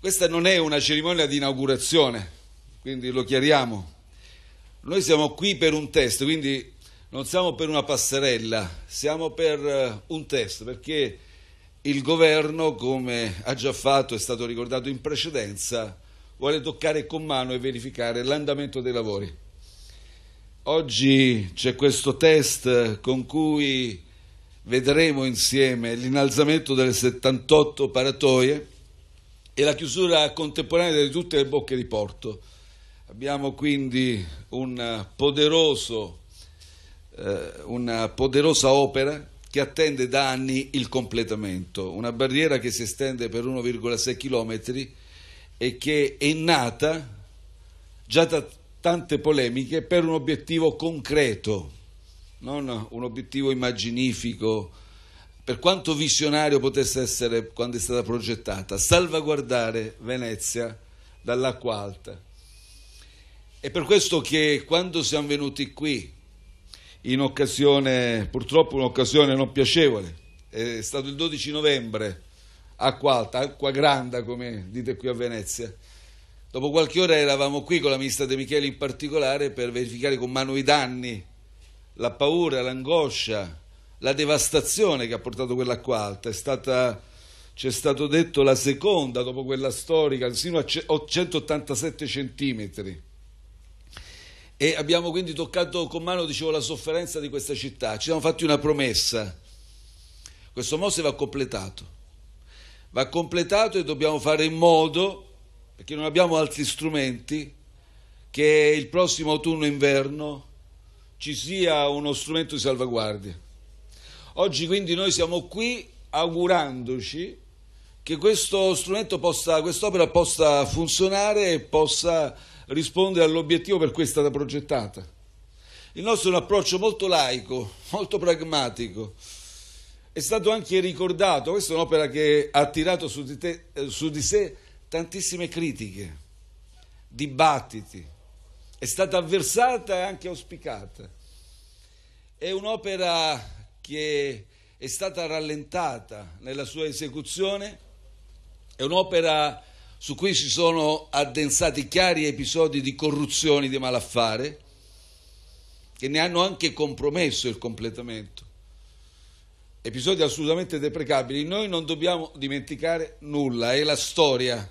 Questa non è una cerimonia di inaugurazione, quindi lo chiariamo. Noi siamo qui per un test, quindi non siamo per una passerella, siamo per eh, un test, perché il governo, come ha già fatto, è stato ricordato in precedenza, vuole toccare con mano e verificare l'andamento dei lavori. Oggi c'è questo test con cui vedremo insieme l'innalzamento delle 78 paratoie e la chiusura contemporanea di tutte le bocche di porto. Abbiamo quindi un poderoso, eh, una poderosa opera che attende da anni il completamento, una barriera che si estende per 1,6 km e che è nata già da tante polemiche per un obiettivo concreto, non un obiettivo immaginifico, per quanto visionario potesse essere quando è stata progettata, salvaguardare Venezia dall'acqua alta. È per questo che quando siamo venuti qui, in occasione, purtroppo un'occasione non piacevole, è stato il 12 novembre, acqua alta, acqua grande come dite qui a Venezia, dopo qualche ora eravamo qui con la ministra De Micheli in particolare per verificare con mano i danni, la paura, l'angoscia, la devastazione che ha portato quell'acqua alta, è stata, ci è stato detto, la seconda dopo quella storica, sino a 187 centimetri. E abbiamo quindi toccato con mano, dicevo, la sofferenza di questa città. Ci siamo fatti una promessa. Questo mosse va completato. Va completato e dobbiamo fare in modo, perché non abbiamo altri strumenti, che il prossimo autunno-inverno ci sia uno strumento di salvaguardia. Oggi quindi noi siamo qui augurandoci che questo strumento possa, quest'opera possa funzionare e possa rispondere all'obiettivo per cui è stata progettata. Il nostro è un approccio molto laico, molto pragmatico. È stato anche ricordato, questa è un'opera che ha attirato su di, te, su di sé tantissime critiche, dibattiti, è stata avversata e anche auspicata. È un'opera che è stata rallentata nella sua esecuzione, è un'opera su cui si sono addensati chiari episodi di corruzione e di malaffare che ne hanno anche compromesso il completamento. Episodi assolutamente deprecabili. Noi non dobbiamo dimenticare nulla, è la storia.